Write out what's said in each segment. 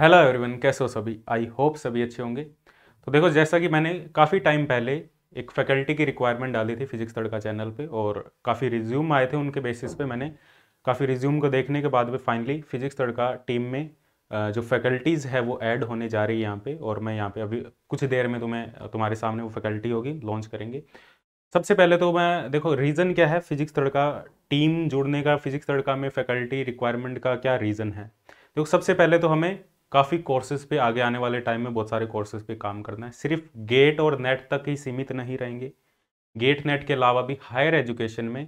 hello everyone कैसे हो सभी आई होप सभी अच्छे होंगे तो देखो जैसा कि मैंने काफ़ी टाइम पहले एक फैकल्टी की रिक्वायरमेंट डाली थी फिजिक्स तड़का चैनल पे और काफ़ी रिज्यूम आए थे उनके बेसिस पे मैंने काफ़ी रिज्यूम को देखने के बाद में फाइनली फिजिक्स तड़का टीम में जो फैकल्टीज़ है वो ऐड होने जा रही है यहाँ पर और मैं यहाँ पर अभी कुछ देर में तुम्हें तुम्हारे सामने वो फैकल्टी होगी लॉन्च करेंगे सबसे पहले तो मैं देखो रीज़न क्या है फिजिक्स तड़का टीम जुड़ने का फिजिक्स तड़का में फैकल्टी रिक्वायरमेंट का क्या रीज़न है देखो सबसे पहले तो हमें काफ़ी कोर्सेज पे आगे आने वाले टाइम में बहुत सारे कोर्सेज पे काम करना है सिर्फ गेट और नेट तक ही सीमित नहीं रहेंगे गेट नेट के अलावा भी हायर एजुकेशन में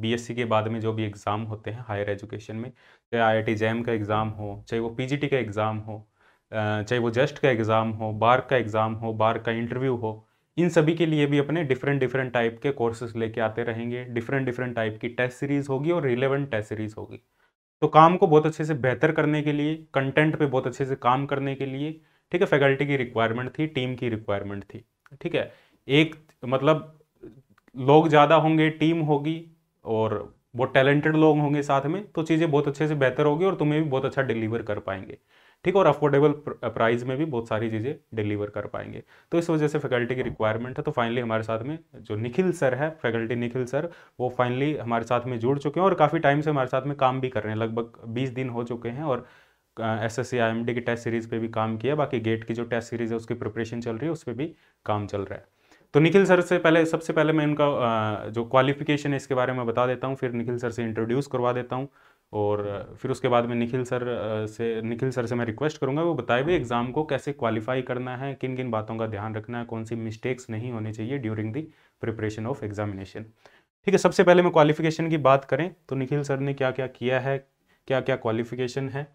बीएससी के बाद में जो भी एग्ज़ाम होते हैं हायर एजुकेशन में चाहे आई आई जैम का एग्ज़ाम हो चाहे वो पीजीटी का एग्ज़ाम हो चाहे वो जस्ट का एग्ज़ाम हो बार का एग्ज़ाम हो बार का इंटरव्यू हो इन सभी के लिए भी अपने डिफरेंट डिफरेंट टाइप के कोर्सेज लेके आते रहेंगे डिफरेंट डिफरेंट टाइप की टेस्ट सीरीज़ होगी और रिलेवेंट टेस्ट सीरीज़ होगी तो काम को बहुत अच्छे से बेहतर करने के लिए कंटेंट पे बहुत अच्छे से काम करने के लिए ठीक है फैकल्टी की रिक्वायरमेंट थी टीम की रिक्वायरमेंट थी ठीक है एक मतलब लोग ज़्यादा होंगे टीम होगी और बहुत टैलेंटेड लोग होंगे साथ में तो चीज़ें बहुत अच्छे से बेहतर होगी और तुम्हें भी बहुत अच्छा डिलीवर कर पाएंगे ठीक और अफोर्डेबल प्राइस में भी बहुत सारी चीज़ें डिलीवर कर पाएंगे तो इस वजह से फैकल्टी की रिक्वायरमेंट है तो फाइनली हमारे साथ में जो निखिल सर है फैकल्टी निखिल सर वो फाइनली हमारे साथ में जुड़ चुके हैं और काफ़ी टाइम से हमारे साथ में काम भी कर रहे हैं लगभग बीस दिन हो चुके हैं और एस एस सी की टेस्ट सीरीज़ पर भी काम किया बाकी गेट की जो टेस्ट सीरीज़ है उसकी प्रिपरेशन चल रही है उस पर भी काम चल रहा है तो निखिल सर से पहले सबसे पहले मैं उनका जो क्वालिफिकेशन है इसके बारे में बता देता हूँ फिर निखिल सर से इंट्रोड्यूस करवा देता हूँ और फिर उसके बाद में निखिल सर से निखिल सर से मैं रिक्वेस्ट करूंगा वो बताए भी एग्ज़ाम को कैसे क्वालिफाई करना है किन किन बातों का ध्यान रखना है कौन सी मिस्टेक्स नहीं होनी चाहिए during the preparation of examination ठीक है सबसे पहले मैं क्वालिफिकेशन की बात करें तो निखिल सर ने क्या क्या किया है क्या क्या क्वालिफिकेशन है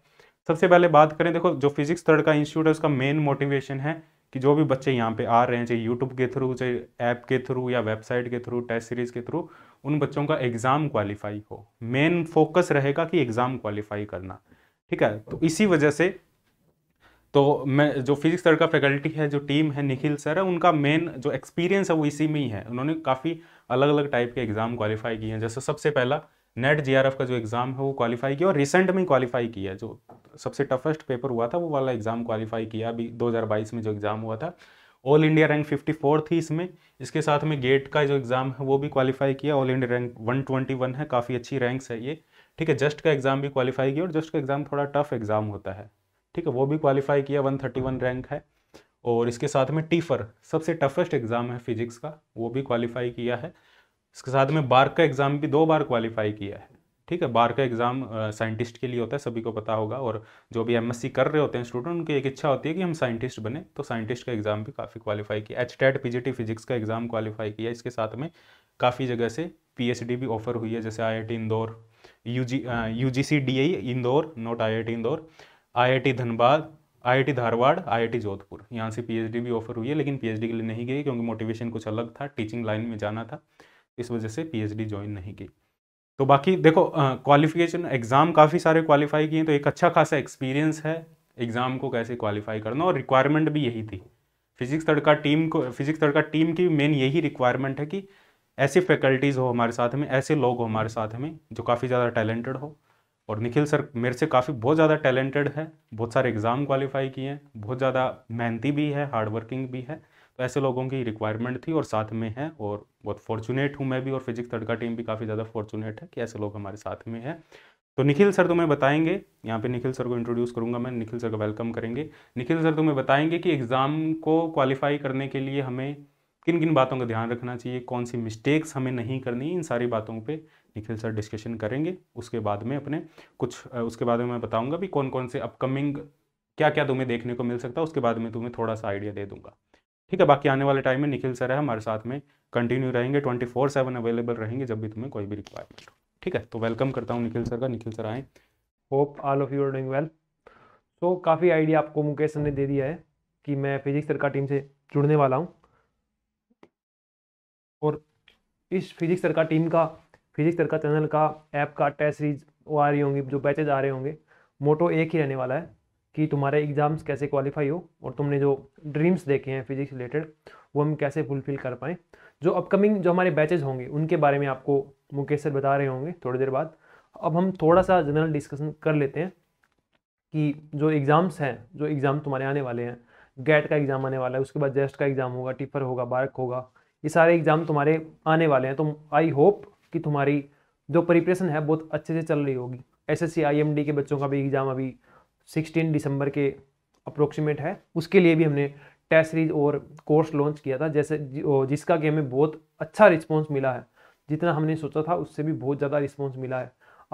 सबसे पहले बात करें देखो जो फिजिक्स थर्ड का इंस्टीट्यूट है उसका मेन मोटिवेशन है कि जो भी बच्चे यहाँ पे आ रहे हैं चाहे यूट्यूब के थ्रू चाहे ऐप के थ्रू या वेबसाइट के थ्रू टेस्ट सीरीज़ के थ्रू उन बच्चों का एग्ज़ाम क्वालिफाई हो मेन फोकस रहेगा कि एग्ज़ाम क्वालिफाई करना ठीक है तो इसी वजह से तो मैं जो फिजिक्स सर का फैकल्टी है जो टीम है निखिल सर है उनका मेन जो एक्सपीरियंस है वो इसी में ही है उन्होंने काफ़ी अलग अलग टाइप के एग्ज़ाम क्वालिफाई किए हैं जैसे सबसे पहला नेट जीआरएफ का जो एग्ज़ाम है वो क्वालिफाई किया और रिसेंट में क्वालिफाई किया जो सबसे टफेस्ट पेपर हुआ था वो वाला एग्ज़ाम क्वालिफाई किया अभी दो में जो एग्ज़ाम हुआ था all India rank fifty four थी इसमें इसके साथ में गेट का जो एग्ज़ाम है वो भी क्वालिफाई किया all India rank one twenty one है काफ़ी अच्छी रैंक्स है ये ठीक है जस्ट का एग्ज़ाम भी क्वालिफाई किया और जस्ट का एग्ज़ाम थोड़ा टफ एग्ज़ाम होता है ठीक है वो भी क्वालिफाई किया वन थर्टी वन रैंक है और इसके साथ में टीफर सबसे टफेस्ट एग्ज़ाम है फिजिक्स का वो भी क्वालिफाई किया है इसके साथ में बार का एग्ज़ाम भी दो बार क्वालिफाई किया है ठीक है बार का एग्ज़ाम साइंटिस्ट के लिए होता है सभी को पता होगा और जो भी एम कर रहे होते हैं स्टूडेंट उनकी एक इच्छा होती है कि हम साइंटिस्ट बने तो साइंटिस्ट का एग्ज़ाम भी काफ़ी क्वालिफाई किया एच टैट पी फिजिक्स का एग्ज़ाम क्वालिफाई किया इसके साथ में काफ़ी जगह से पी भी ऑफर हुई है जैसे I Indore U G Indore not I Indore I Dhanbad IIT Dharwad IIT Jodhpur यहाँ से पीएचडी भी ऑफर हुई है लेकिन पीएचडी के लिए नहीं गई क्योंकि मोटिवेशन कुछ अलग था टीचिंग लाइन में जाना था इस वजह से पीएचडी ज्वाइन नहीं की तो बाकी देखो क्वालिफिकेशन एग्ज़ाम काफ़ी सारे क्वालिफाई किए तो एक अच्छा खासा एक्सपीरियंस है एग्ज़ाम को कैसे क्वालिफाई करना और रिक्वायरमेंट भी यही थी फिजिक्स तड़का टीम को फिजिक्स तड़का टीम की मेन यही रिक्वायरमेंट है कि ऐसी फैकल्टीज़ हो हमारे साथ में ऐसे लोग हो हमारे साथ में जो काफ़ी ज़्यादा टैलेंटेड हो और निखिल सर मेरे से काफ़ी बहुत ज़्यादा टैलेंटेड है बहुत सारे एग्ज़ाम क्वालिफाई किए हैं बहुत ज़्यादा मेहनती भी है हार्डवर्किंग भी है तो ऐसे लोगों की रिक्वायरमेंट थी और साथ में है और बहुत फॉर्चुनेट हूँ मैं भी और फिजिक्स थर्ड का टीम भी काफ़ी ज़्यादा फॉर्चुनेट है कि ऐसे लोग हमारे साथ में है तो निखिल सर तुम्हें बताएंगे यहाँ पे निखिल सर को इंट्रोड्यूस करूँगा मैं निखिल सर का वेलकम करेंगे निखिल सर तुम्हें बताएंगे कि एग्ज़ाम को क्वालिफाई करने के लिए हमें किन किन बातों का ध्यान रखना चाहिए कौन सी मिस्टेक्स हमें नहीं करनी इन सारी बातों पे निखिल सर डिस्कशन करेंगे उसके बाद में अपने कुछ उसके बाद में मैं बताऊँगा भी कौन कौन से अपकमिंग क्या क्या तुम्हें देखने को मिल सकता है उसके बाद में तुम्हें थोड़ा सा आइडिया दे दूँगा ठीक है बाकी आने वाले टाइम में निखिल सर है हमारे साथ में कंटिन्यू रहेंगे ट्वेंटी फोर सेवन अवेलेबल रहेंगे जब भी तुम्हें कोई भी रिक्वायरमेंट हो ठीक है तो वेलकम करता हूँ निखिल सर का Nikhil sir I hope all of you are doing well तो काफ़ी आइडिया आपको मुकेश सर ने दे दिया है कि मैं फिजिक्स सर का टीम से जुड़ने वाला हूँ और इस फिजिक्स सर का टीम का फिजिक्स सर का चैनल का ऐप का टेस्ट सीरीज वो आ रही होंगी जो बैचेज आ रहे होंगे मोटो एक ही रहने वाला है कि तुम्हारे एग्ज़ाम्स कैसे क्वालिफाई हो और तुमने जो ड्रीम्स देखे हैं फिजिक्स रिलेटेड वो हम कैसे फुलफ़िल कर पाएँ जो अपकमिंग जो हमारे बैचेज होंगे उनके बारे में आपको मुकेश सर बता रहे होंगे थोड़ी देर बाद अब हम थोड़ा सा जनरल डिस्कशन कर लेते हैं कि जो एग्ज़ाम्स हैं जो एग्ज़ाम तुम्हारे आने वाले हैं गेट का एग्ज़ाम आने वाला है उसके बाद जेस्ट का एग्ज़ाम होगा टिफर होगा बार्क होगा ये सारे एग्ज़ाम तुम्हारे आने वाले हैं तो आई होप कि तुम्हारी जो प्रिपरेशन है बहुत अच्छे से चल रही होगी एस एस के बच्चों का भी एग्ज़ाम अभी सिक्सटीन दिसंबर के अप्रोक्सीमेट है उसके लिए भी हमने टेस्ट सीरीज और कोर्स लॉन्च किया था जैसे जिसका कि हमें बहुत अच्छा रिस्पॉन्स मिला है जितना हमने सोचा था उससे भी बहुत ज़्यादा रिस्पॉन्स मिला है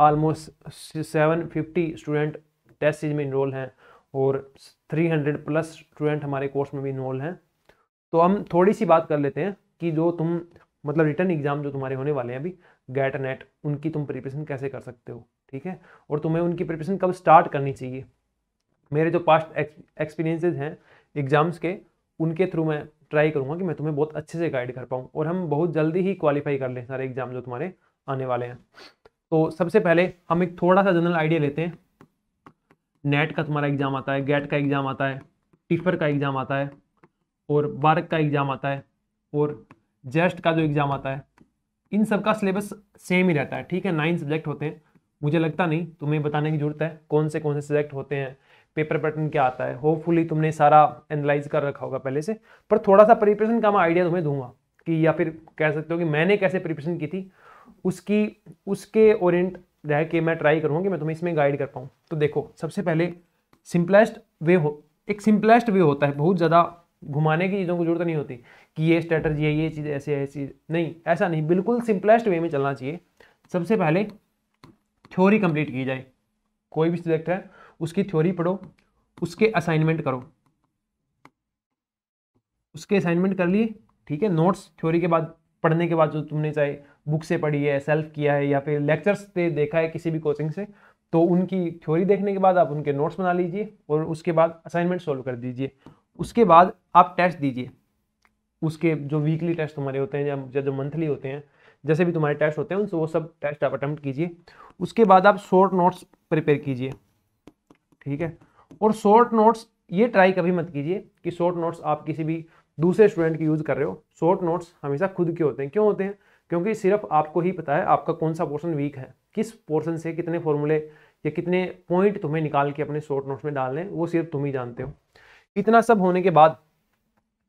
almost seven fifty student test series में इनरोल हैं और थ्री हंड्रेड प्लस स्टूडेंट हमारे कोर्स में भी इनरोल हैं तो हम थोड़ी सी बात कर लेते हैं कि जो तुम मतलब रिटर्न एग्ज़ाम जो तुम्हारे होने वाले हैं अभी गैट नेट उनकी तुम प्रिपरेशन कैसे कर सकते हो ठीक है और तुम्हें उनकी प्रिपरेशन कब स्टार्ट करनी चाहिए मेरे जो पास्ट एक्सपीरियंसेस हैं एग्ज़ाम्स के उनके थ्रू मैं ट्राई करूँगा कि मैं तुम्हें बहुत अच्छे से गाइड कर पाऊँ और हम बहुत जल्दी ही क्वालिफाई कर लें सारे एग्ज़ाम जो तुम्हारे आने वाले हैं तो सबसे पहले हम एक थोड़ा सा जनरल आइडिया लेते हैं नेट का तुम्हारा एग्ज़ाम आता है गेट का एग्ज़ाम आता है टिफर का एग्ज़ाम आता है और बारक का एग्ज़ाम आता है और जेस्ट का जो एग्ज़ाम आता है इन सब का सिलेबस सेम ही रहता है ठीक है नाइन सब्जेक्ट होते हैं मुझे लगता नहीं तुम्हें बताने की जरूरत है कौन से कौन से सब्जेक्ट होते हैं पेपर पैटर्न क्या आता है होपफुली तुमने सारा एनालाइज कर रखा होगा पहले से पर थोड़ा सा प्रिपरेशन का मैं आइडिया तुम्हें दूंगा कि या फिर कह सकते हो कि मैंने कैसे प्रिपरेशन की थी उसकी उसके ओरिएंट रह के मैं ट्राई करूँगा कि मैं तुम्हें इसमें गाइड कर पाऊँ तो देखो सबसे पहले सिंपलेस्ट वे हो एक सिंपलेस्ट वे होता है बहुत ज़्यादा घुमाने की चीज़ों को जरूरत नहीं होती कि ये स्ट्रेटर्जी है ये चीज़ ऐसे है चीज़ नहीं ऐसा नहीं बिल्कुल सिंपलेस्ट वे में चलना चाहिए सबसे पहले थ्योरी कंप्लीट की जाए कोई भी सब्जेक्ट है उसकी थ्योरी पढ़ो उसके असाइनमेंट करो उसके असाइनमेंट कर लिए ठीक है नोट्स थ्योरी के बाद पढ़ने के बाद जो तुमने चाहे बुक से पढ़ी है सेल्फ किया है या फिर लेक्चर्स से देखा है किसी भी कोचिंग से तो उनकी थ्योरी देखने के बाद आप उनके नोट्स बना लीजिए और उसके बाद असाइनमेंट सॉल्व कर दीजिए उसके बाद आप टेस्ट दीजिए उसके जो वीकली टेस्ट तुम्हारे होते हैं या जो मंथली होते हैं जैसे भी तुम्हारे टेस्ट होते हैं उनसे वो सब टेस्ट आप अटैम्प्ट कीजिए उसके बाद आप शॉर्ट नोट्स प्रिपेयर कीजिए ठीक है और शॉर्ट नोट्स ये ट्राई कभी मत कीजिए कि शॉर्ट नोट्स आप किसी भी दूसरे स्टूडेंट की यूज़ कर रहे हो शॉर्ट नोट्स हमेशा खुद के होते हैं क्यों होते हैं क्योंकि सिर्फ आपको ही पता है आपका कौन सा पोर्शन वीक है किस पोर्शन से कितने फॉर्मूले या कितने पॉइंट तुम्हें निकाल के अपने शॉर्ट नोट्स में डालने वो सिर्फ तुम ही जानते हो इतना सब होने के बाद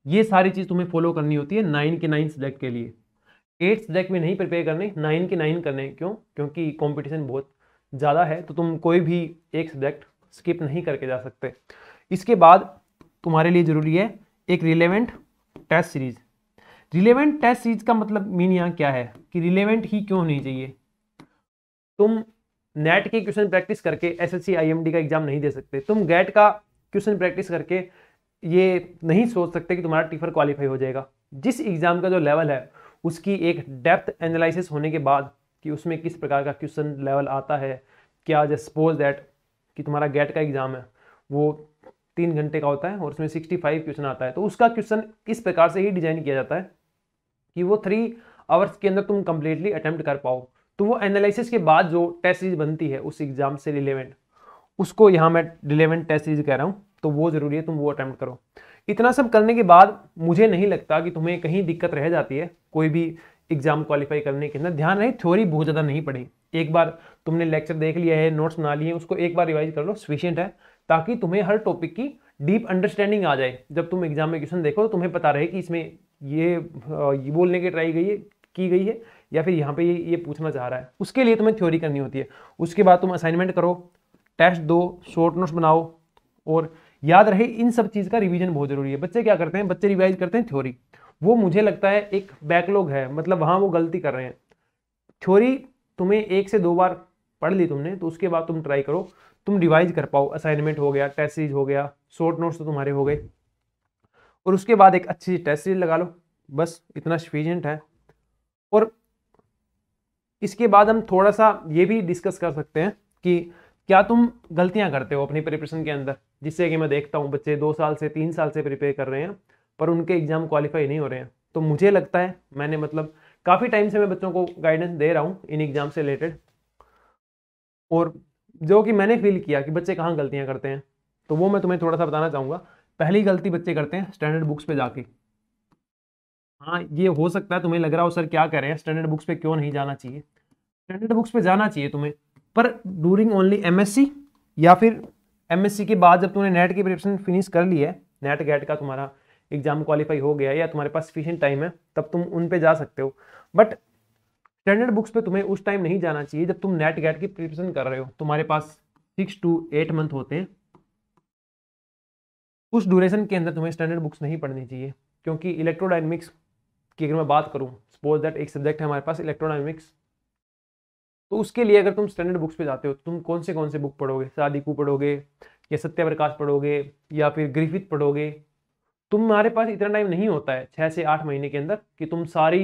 ये सारी चीज़ तुम्हें फॉलो करनी होती है नाइन के नाइन सब्जेक्ट के लिए एट सब्जेक्ट में नहीं प्रिपेयर करने नाइन के नाइन करने क्यों क्योंकि कॉम्पिटिशन बहुत ज़्यादा है तो तुम कोई भी एक सब्जेक्ट स्किप नहीं करके जा सकते इसके बाद तुम्हारे लिए ज़रूरी है एक relevant test series relevant test series का मतलब मीन यहाँ क्या है कि रिलेवेंट ही क्यों होनी चाहिए तुम नेट के क्वेश्चन प्रैक्टिस करके एसएससी आईएमडी का एग्जाम नहीं दे सकते तुम गेट का क्वेश्चन प्रैक्टिस करके ये नहीं सोच सकते कि तुम्हारा टीफर क्वालिफाई हो जाएगा जिस एग्ज़ाम का जो लेवल है उसकी एक डेप्थ एनालिसिस होने के बाद कि उसमें किस प्रकार का क्वेश्चन लेवल आता है क्या जस्ट सपोज दैट कि तुम्हारा गेट का एग्ज़ाम है वो तीन घंटे का होता है और उसमें सिक्सटी फाइव क्वेश्चन आता है तो उसका क्वेश्चन इस प्रकार से ही डिज़ाइन किया जाता है कि वो थ्री आवर्स के अंदर तुम कंप्लीटली अटैम्प्ट कर पाओ तो वो एनालिसिस के बाद जो टेस्ट सीरीज बनती है उस एग्ज़ाम से रिलेवेंट उसको यहाँ मैं रिलेवेंट टेस्ट सीरीज कह रहा हूँ तो वो ज़रूरी है तुम वो अटैम्प्ट करो इतना सब करने के बाद मुझे नहीं लगता कि तुम्हें कहीं दिक्कत रह जाती है कोई भी एग्ज़ाम क्वालिफाई करने के अंदर ध्यान रहे थ्योरी बहुत ज़्यादा नहीं पड़ी एक बार तुमने लेक्चर देख लिया है नोट्स बना लिए उसको एक बार रिवाइज कर लो सफिशियंट है ताकि तुम्हें हर टॉपिक की डीप अंडरस्टैंडिंग आ जाए जब तुम एग्जाम में क्वेश्चन देखो तो तुम्हें पता रहे कि इसमें ये, ये बोलने की ट्राई गई है की गई है या फिर यहाँ पे ये ये पूछना चाह रहा है उसके लिए तुम्हें थ्योरी करनी होती है उसके बाद तुम असाइनमेंट करो टेस्ट दो शॉर्ट नोट्स बनाओ और याद रहे इन सब चीज़ का रिवीजन बहुत ज़रूरी है बच्चे क्या करते हैं बच्चे रिवाइज करते हैं थ्योरी वो मुझे लगता है एक बैकलॉग है मतलब वहाँ वो गलती कर रहे हैं थ्योरी तुम्हें एक से दो बार पढ़ ली तुमने तो उसके बाद तुम ट्राई करो तुम रिवाइज कर पाओ असाइनमेंट हो गया टेस्ट सीरीज हो गया शॉर्ट नोट्स तो तुम्हारे हो गए और उसके बाद एक अच्छी सी टेस्ट सीरीज लगा लो बस इतना सफिशियंट है और इसके बाद हम थोड़ा सा ये भी डिस्कस कर सकते हैं कि क्या तुम गलतियां करते हो अपनी प्रिपरेशन के अंदर जिससे कि मैं देखता हूँ बच्चे दो साल से तीन साल से प्रिपेयर कर रहे हैं पर उनके एग्ज़ाम क्वालिफाई नहीं हो रहे हैं तो मुझे लगता है मैंने मतलब काफ़ी टाइम से मैं बच्चों को गाइडेंस दे रहा हूँ इन एग्ज़ाम से रिलेटेड और जो कि मैंने फील किया कि बच्चे कहाँ गलतियाँ करते हैं तो वो मैं तुम्हें थोड़ा सा बताना चाहूँगा पहली गलती बच्चे करते हैं स्टैंडर्ड बुक्स पे जाके हाँ ये हो सकता है तुम्हें लग रहा हो सर क्या करें स्टैंडर्ड बुक्स पे क्यों नहीं जाना चाहिए स्टैंडर्ड बुक्स पे जाना चाहिए तुम्हें पर डूरिंग ओनली एमएससी या फिर एमएससी के बाद जब तुमने नेट की प्रिपरेशन फिनिश कर ली है नेट गेट का तुम्हारा एग्जाम क्वालिफाई हो गया या तुम्हारे पास सफिशेंट टाइम है तब तुम उन पे जा सकते हो बट स्टैंडर्ड बुक्स पे तुम्हें उस टाइम नहीं जाना चाहिए जब तुम नेट गैट की प्रिपरेशन कर रहे हो तुम्हारे पास सिक्स टू एट मंथ होते हैं उस ड्यूरेशन के अंदर तुम्हें स्टैंडर्ड बुक्स नहीं पढ़नी चाहिए क्योंकि इलेक्ट्रोडाइनमिक्स की अगर मैं बात करूँ सपोज दैट एक सब्जेक्ट है हमारे पास इलेक्ट्रोडाइनमिक्स तो उसके लिए अगर तुम स्टैंडर्ड बुक्स पे जाते हो तो तुम कौन से कौन से बुक पढ़ोगे सादिकू पढ़ोगे या सत्य प्रकाश पढ़ोगे या फिर ग्रिफिथ पढ़ोगे तुम्हारे पास इतना टाइम नहीं होता है छः से आठ महीने के अंदर कि तुम सारी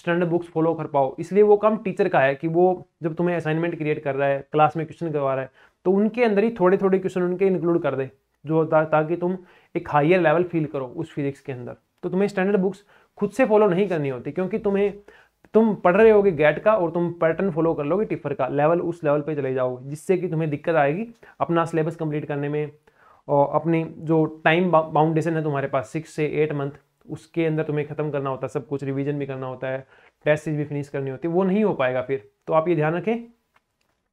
स्टैंडर्ड बुक्स फॉलो कर पाओ इसलिए वो काम टीचर का है कि वो जब तुम्हें असाइनमेंट क्रिएट कर रहा है क्लास में क्वेश्चन करवा रहा है तो उनके अंदर ही थोड़े थोड़े क्वेश्चन उनके इंक्लूड कर दे जो ता, ताकि तुम एक हाइयर लेवल फील करो उस फिजिक्स के अंदर तो तुम्हें स्टैंडर्ड बुक्स खुद से फॉलो नहीं करनी होती क्योंकि तुम्हें तुम पढ़ रहे होगे गेट का और तुम पैटर्न फॉलो कर लोगे टिफर का लेवल उस लेवल पे चले जाओगे जिससे कि तुम्हें दिक्कत आएगी अपना सिलेबस कंप्लीट करने में और अपनी जो टाइम बाउंडेशन है तुम्हारे पास सिक्स से एट मंथ उसके अंदर तुम्हें ख़त्म करना होता है सब कुछ रिवीजन भी करना होता है टेस्ट सीरीज भी फिनिश करनी होती है वो नहीं हो पाएगा फिर तो आप ये ध्यान रखें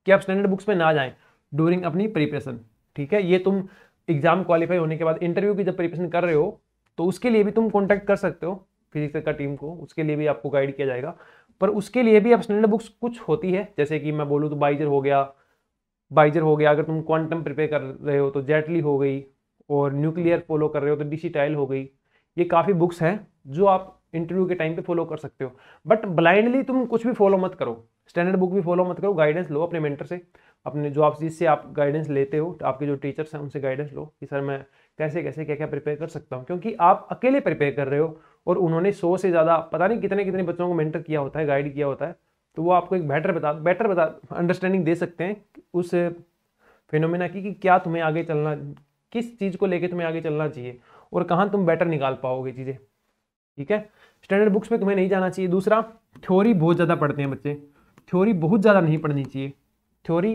कि आप स्टैंडर्ड बुक्स में ना जाएँ डूरिंग अपनी प्रिपरेशन ठीक है ये तुम एग्जाम क्वालिफाई होने के बाद इंटरव्यू की जब प्रिपरेशन कर रहे हो तो उसके लिए भी तुम कॉन्टैक्ट कर सकते हो फिजिक्स का टीम को उसके लिए भी आपको गाइड किया जाएगा पर उसके लिए भी आप स्टैंडर्ड बुक्स कुछ होती है जैसे कि मैं बोलूँ तो बाइजर हो गया बाइजर हो गया अगर तुम क्वांटम प्रिपेयर कर रहे हो तो जेटली हो गई और न्यूक्लियर फॉलो कर रहे हो तो टाइल हो गई ये काफ़ी बुक्स हैं जो आप इंटरव्यू के टाइम पे फॉलो कर सकते हो बट ब्लाइंडली तुम कुछ भी फॉलो मत करो स्टैंडर्ड बुक भी फॉलो मत करो गाइडेंस लो अपने मेंटर से अपने जो आप जिससे आप गाइडेंस लेते हो तो आपके जो टीचर्स हैं उनसे गाइडेंस लो कि सर मैं कैसे कैसे क्या क्या प्रिपेयर कर सकता हूँ क्योंकि आप अकेले प्रिपेयर कर रहे हो और उन्होंने सौ से ज़्यादा पता नहीं कितने कितने बच्चों को मेंटर किया होता है गाइड किया होता है तो वो आपको एक बेटर बता बेटर बता अंडरस्टैंडिंग दे सकते हैं उस फिनोमिना की कि क्या तुम्हें आगे चलना किस चीज़ को लेके तुम्हें आगे चलना चाहिए और कहाँ तुम बेटर निकाल पाओगे चीज़ें ठीक है स्टैंडर्ड बुक्स में तुम्हें नहीं जाना चाहिए दूसरा थ्योरी बहुत ज़्यादा पढ़ते हैं बच्चे थ्योरी बहुत ज़्यादा नहीं पढ़नी चाहिए थ्योरी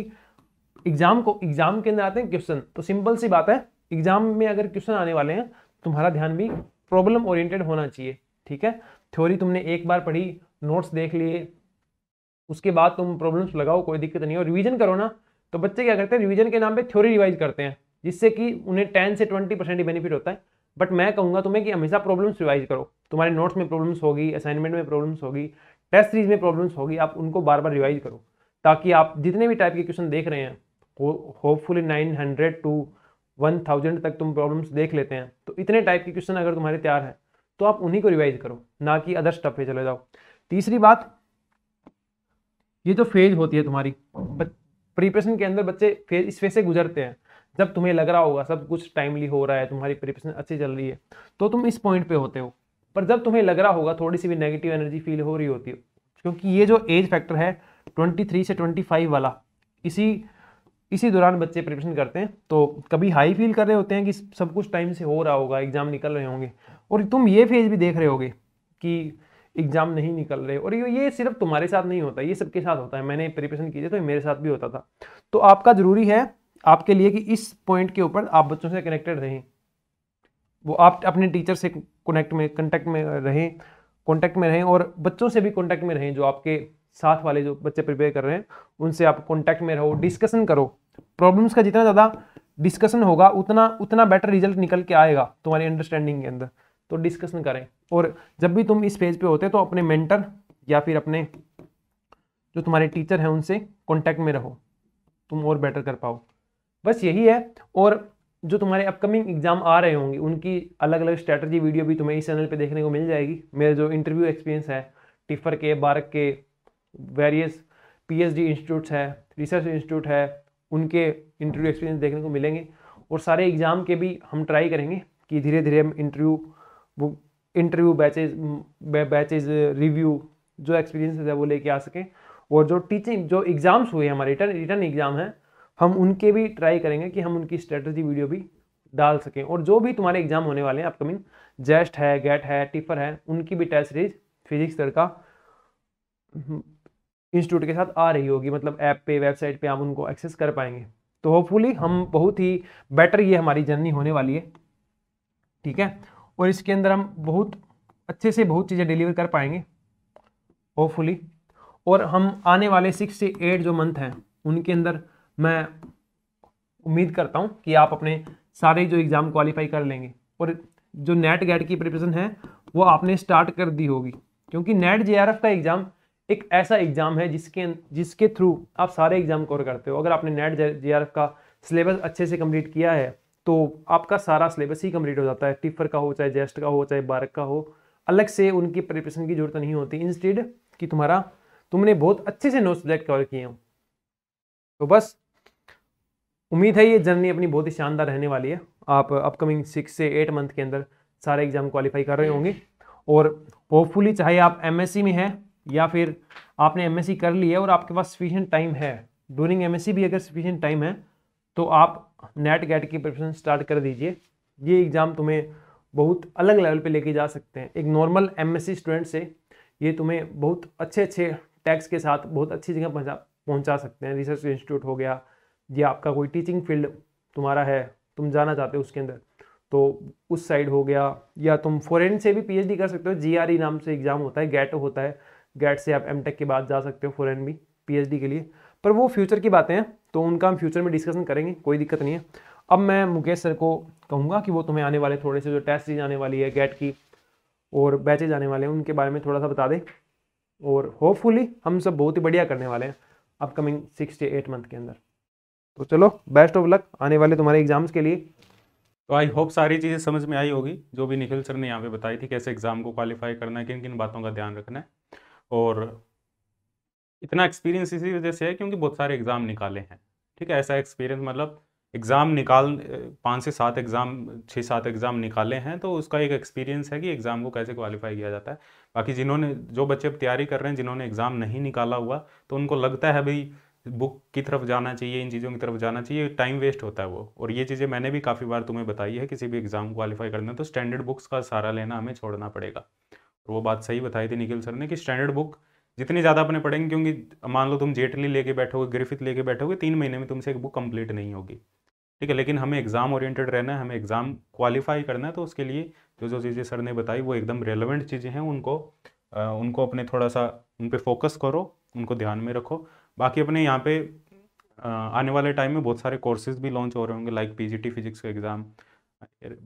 एग्जाम को एग्जाम के अंदर आते हैं क्वेश्चन तो सिंपल सी बात है एग्जाम में अगर क्वेश्चन आने वाले हैं तुम्हारा ध्यान भी प्रॉब्लम ओरिएंटेड होना चाहिए ठीक है थ्योरी तुमने एक बार पढ़ी नोट्स देख लिए उसके बाद तुम प्रॉब्लम्स लगाओ कोई दिक्कत नहीं हो रिवीजन करो ना तो बच्चे क्या करते हैं रिवीजन के नाम पे थ्योरी रिवाइज करते हैं जिससे कि उन्हें टेन से ट्वेंटी परसेंट बेनिफिट होता है बट मैं कहूँगा तुम्हें कि हमेशा प्रॉब्लम्स रिवाइज करो तुम्हारे नोट्स में प्रॉब्लम्स होगी असाइनमेंट में प्रॉब्लम्स होगी टेस्ट सीरीज में प्रॉब्लम्स होगी आप उनको बार बार रिवाइज करो ताकि आप जितने भी टाइप के क्वेश्चन देख रहे हैं hopefully nine hundred to one thousand तक तुम प्रॉब्लम्स देख लेते हैं तो इतने टाइप के क्वेश्चन अगर तुम्हारे तैयार हैं तो आप उन्हीं को रिवाइज करो ना कि अदर स्टफ पे चले जाओ तीसरी बात ये जो फेज होती है तुम्हारी प्रिपरेशन के अंदर बच्चे फेज इस फेज से गुजरते हैं जब तुम्हें लग रहा होगा सब कुछ टाइमली हो रहा है तुम्हारी प्रिपरेशन अच्छी चल रही है तो तुम इस पॉइंट पे होते हो पर जब तुम्हें लग रहा होगा थोड़ी सी भी नेगेटिव एनर्जी फील हो रही होती है क्योंकि ये जो एज फैक्टर है 23 से 25 वाला इसी इसी दौरान बच्चे प्रिपरेशन करते हैं तो कभी हाई फील कर रहे होते हैं कि सब कुछ टाइम से हो रहा होगा एग्ज़ाम निकल रहे होंगे और तुम ये फेज भी देख रहे होगे कि एग्ज़ाम नहीं निकल रहे और ये सिर्फ तुम्हारे साथ नहीं होता ये सबके साथ होता है मैंने प्रिपरेशन की थी तो मेरे साथ भी होता था तो आपका ज़रूरी है आपके लिए कि इस पॉइंट के ऊपर आप बच्चों से कनेक्टेड रहें वो आप अपने टीचर से कनेक्ट में कॉन्टैक्ट में रहें कॉन्टैक्ट में रहें और बच्चों से भी कॉन्टैक्ट में रहें जो आपके साथ वाले जो बच्चे प्रिपेयर कर रहे हैं उनसे आप कॉन्टैक्ट में रहो डिस्कशन करो प्रॉब्लम्स का जितना ज़्यादा डिस्कशन होगा उतना उतना बेटर रिजल्ट निकल के आएगा तुम्हारी अंडरस्टैंडिंग के अंदर तो डिस्कशन करें और जब भी तुम इस पेज पे होते हो तो अपने मेंटर या फिर अपने जो तुम्हारे टीचर हैं उनसे कांटेक्ट में रहो तुम और बेटर कर पाओ बस यही है और जो तुम्हारे अपकमिंग एग्जाम आ रहे होंगे उनकी अलग अलग स्ट्रैटर्जी वीडियो भी तुम्हें इस चैनल पे देखने को मिल जाएगी मेरे जो इंटरव्यू एक्सपीरियंस है टिफर के बारक के वेरियस पीएचडी इंस्टीट्यूट्स है रिसर्च इंस्टीट्यूट है उनके इंटरव्यू एक्सपीरियंस देखने को मिलेंगे और सारे एग्ज़ाम के भी हम ट्राई करेंगे कि धीरे धीरे हम इंटरव्यू वो इंटरव्यू बैचेज बैचेज रिव्यू जो एक्सपीरियंस है वो लेके आ सकें और जो टीचिंग जो एग्ज़ाम्स हुए हमारे रिटर्न रिटर्न एग्ज़ाम हैं हम उनके भी ट्राई करेंगे कि हम उनकी स्ट्रेटजी वीडियो भी डाल सकें और जो भी तुम्हारे एग्जाम होने वाले हैं अपकमिंग जेस्ट है गेट है टिफर है उनकी भी test series physics Tadka institute के साथ आ रही होगी मतलब ऐप पे वेबसाइट पे आप उनको एक्सेस कर पाएंगे तो होपफुली हम बहुत ही बेटर ये हमारी जर्नी होने वाली है ठीक है और इसके अंदर हम बहुत अच्छे से बहुत चीज़ें डिलीवर कर पाएंगे होपफुली और हम आने वाले सिक्स से एट जो मंथ हैं उनके अंदर मैं उम्मीद करता हूँ कि आप अपने सारे जो एग्ज़ाम क्वालिफाई कर लेंगे और जो नेट गेट की प्रिपरेशन है वो आपने स्टार्ट कर दी होगी क्योंकि नेट जे का एग्ज़ाम एक ऐसा एग्ज़ाम है जिसके जिसके थ्रू आप सारे एग्ज़ाम कवर करते हो अगर आपने नेट जे का सिलेबस अच्छे से कम्प्लीट किया है तो आपका सारा सिलेबस ही कम्प्लीट हो जाता है टिफर का हो चाहे जेस्ट का हो चाहे बारक का हो अलग से उनकी प्रिपरेशन की जरूरत नहीं होती इंस्टेड कि तुम्हारा तुमने बहुत अच्छे से नोट सब्जेक्ट कवर किए हो तो बस उम्मीद है ये जर्नी अपनी बहुत ही शानदार रहने वाली है आप अपकमिंग सिक्स से एट मंथ के अंदर सारे एग्ज़ाम क्वालिफाई कर रहे होंगे और होपफुली चाहे आप एम में हैं या फिर आपने एम कर ली है और आपके पास सफिशेंट टाइम है डूरिंग एम भी अगर सफिशेंट टाइम है तो आप नेट गेट की प्रिपरेशन स्टार्ट कर दीजिए ये एग्ज़ाम तुम्हें बहुत अलग लेवल पे लेके जा सकते हैं एक नॉर्मल एम स्टूडेंट से ये तुम्हें बहुत अच्छे अच्छे टैक्स के साथ बहुत अच्छी जगह पहुँचा पहुँचा सकते हैं रिसर्च इंस्टीट्यूट हो गया या आपका कोई टीचिंग फील्ड तुम्हारा है तुम जाना चाहते हो उसके अंदर तो उस साइड हो गया या तुम फॉरेन से भी पीएचडी कर सकते हो जीआरई e नाम से एग्ज़ाम होता है गैट होता है गेट से आप एमटेक के बाद जा सकते हो फॉरेन भी पीएचडी के लिए पर वो फ्यूचर की बातें हैं तो उनका हम फ्यूचर में डिस्कशन करेंगे कोई दिक्कत नहीं है अब मैं मुकेश सर को कहूँगा कि वो तुम्हें आने वाले थोड़े से जो टेस्ट सीरीज आने वाली है गेट की और बैचेज आने वाले हैं उनके बारे में थोड़ा सा बता दें और होपफुली हम सब बहुत ही बढ़िया करने वाले हैं अपकमिंग सिक्स एट मंथ के अंदर तो चलो बेस्ट ऑफ लक आने वाले तुम्हारे एग्जाम्स के लिए तो आई होप सारी चीज़ें समझ में आई होगी जो भी निखिल सर ने यहाँ पे बताई थी कैसे एग्ज़ाम को क्वालिफाई करना है किन किन बातों का ध्यान रखना है और इतना एक्सपीरियंस इसी वजह से है क्योंकि बहुत सारे एग्ज़ाम निकाले हैं ठीक है ऐसा एक्सपीरियंस मतलब एग्ज़ाम निकाल पाँच से सात एग्ज़ाम छः सात एग्ज़ाम निकाले हैं तो उसका एक एक्सपीरियंस है कि एग्ज़ाम को कैसे क्वालिफाई किया जाता है बाकी जिन्होंने जो बच्चे अब तैयारी कर रहे हैं जिन्होंने एग्ज़ाम नहीं निकाला हुआ तो उनको लगता है भाई बुक की तरफ जाना चाहिए इन चीज़ों की तरफ जाना चाहिए टाइम वेस्ट होता है वो और ये चीज़ें मैंने भी काफ़ी बार तुम्हें बताई है किसी भी एग्ज़ाम क्वालिफाई करना तो स्टैंडर्ड बुक्स का सारा लेना हमें छोड़ना पड़ेगा और वो बात सही बताई थी निखिल सर ने कि स्टैंडर्ड बुक जितनी ज़्यादा अपने पढ़ेंगे क्योंकि मान लो तुम जेटली लेके बैठोगे ग्रिफिथ लेके बैठोगे तीन महीने में तुमसे एक बुक कंप्लीट नहीं होगी ठीक है लेकिन हमें एग्ज़ाम ओरिएंटेड रहना है हमें एग्ज़ाम क्वालिफाई करना है तो उसके लिए जो जो चीज़ें सर ने बताई वो एकदम रेलिवेंट चीज़ें हैं उनको आ, उनको अपने थोड़ा सा उन पर फोकस करो उनको ध्यान में रखो बाकी अपने यहाँ पे आने वाले टाइम में बहुत सारे कोर्सेज भी लॉन्च हो रहे होंगे लाइक पीजीटी फिजिक्स का एग्ज़ाम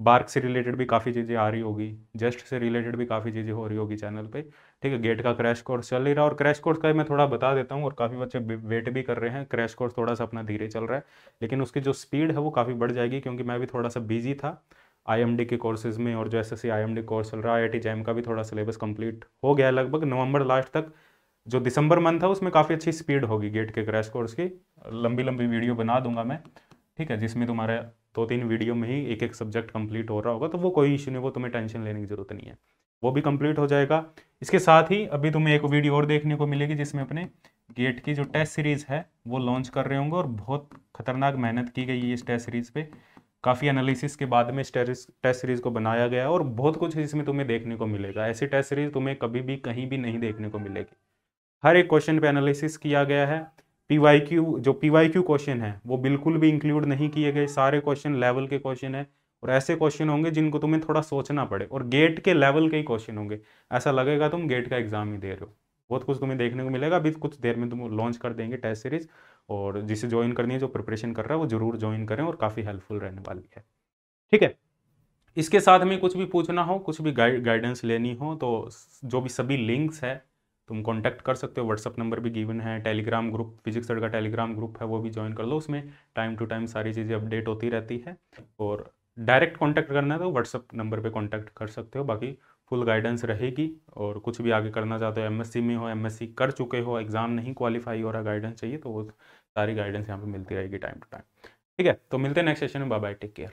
बार्क से रिलेटेड भी काफ़ी चीज़ें आ रही होगी जस्ट से रिलेटेड भी काफ़ी चीज़ें हो रही होगी चैनल पे ठीक है गेट का क्रैश कोर्स चल ही रहा और क्रैश कोर्स का मैं थोड़ा बता देता हूँ और काफ़ी बच्चे वेट भी कर रहे हैं क्रैश कोर्स थोड़ा सा अपना धीरे चल रहा है लेकिन उसकी जो स्पीड है वो काफ़ी बढ़ जाएगी क्योंकि मैं भी थोड़ा सा बिजी था आई के कोर्सेज में और जो एस एस कोर्स चल रहा है आई आई का भी थोड़ा सिलेबस कंप्लीट हो गया लगभग नवंबर लास्ट तक जो दिसंबर मंथ है उसमें काफ़ी अच्छी स्पीड होगी गेट के क्रैश कोर्स की लंबी लंबी वीडियो बना दूंगा मैं ठीक है जिसमें तुम्हारे दो तीन वीडियो में ही एक एक सब्जेक्ट कंप्लीट हो रहा होगा तो वो कोई इशू नहीं वो तुम्हें टेंशन लेने की ज़रूरत नहीं है वो भी कंप्लीट हो जाएगा इसके साथ ही अभी तुम्हें एक वीडियो और देखने को मिलेगी जिसमें अपने गेट की जो टेस्ट सीरीज़ है वो लॉन्च कर रहे होंगे और बहुत खतरनाक मेहनत की गई है इस टेस्ट सीरीज़ पर काफ़ी एनालिसिस के बाद में इस टेस्ट सीरीज़ को बनाया गया और बहुत कुछ इसमें तुम्हें देखने को मिलेगा ऐसी टेस्ट सीरीज़ तुम्हें कभी भी कहीं भी नहीं देखने को मिलेगी हर एक क्वेश्चन पे एनालिसिस किया गया है पीवाईक्यू जो पीवाईक्यू क्वेश्चन है वो बिल्कुल भी इंक्लूड नहीं किए गए सारे क्वेश्चन लेवल के क्वेश्चन है और ऐसे क्वेश्चन होंगे जिनको तुम्हें थोड़ा सोचना पड़े और गेट के लेवल के ही क्वेश्चन होंगे ऐसा लगेगा तुम गेट का एग्जाम ही दे रहे हो बहुत कुछ तुम्हें देखने को मिलेगा अभी कुछ देर में तुम लॉन्च कर देंगे टेस्ट सीरीज और जिसे ज्वाइन करनी है जो प्रिपरेशन कर रहा है वो जरूर ज्वाइन करें और काफ़ी हेल्पफुल रहने वाली है ठीक है इसके साथ में कुछ भी पूछना हो कुछ भी गाइडेंस लेनी हो तो जो भी सभी लिंक्स है तुम कांटेक्ट कर सकते हो व्हाट्सअप नंबर भी गिवन है टेलीग्राम ग्रुप फिजिक्स का टेलीग्राम ग्रुप है वो भी ज्वाइन कर लो उसमें टाइम टू टाइम सारी चीज़ें अपडेट होती रहती है और डायरेक्ट कांटेक्ट करना है तो व्हाट्सअप नंबर पे कांटेक्ट कर सकते हो बाकी फुल गाइडेंस रहेगी और कुछ भी आगे करना चाहते हो एमएससी में हो एमएससी कर चुके हो एग्ज़ाम नहीं क्वालिफाई हो रहा गाइडेंस चाहिए तो वो सारी गाइडेंस यहाँ पे मिलती रहेगी टाइम टू टाइम ठीक है तो मिलते हैं नेक्स्ट सेशन में बाय बाय टेक केयर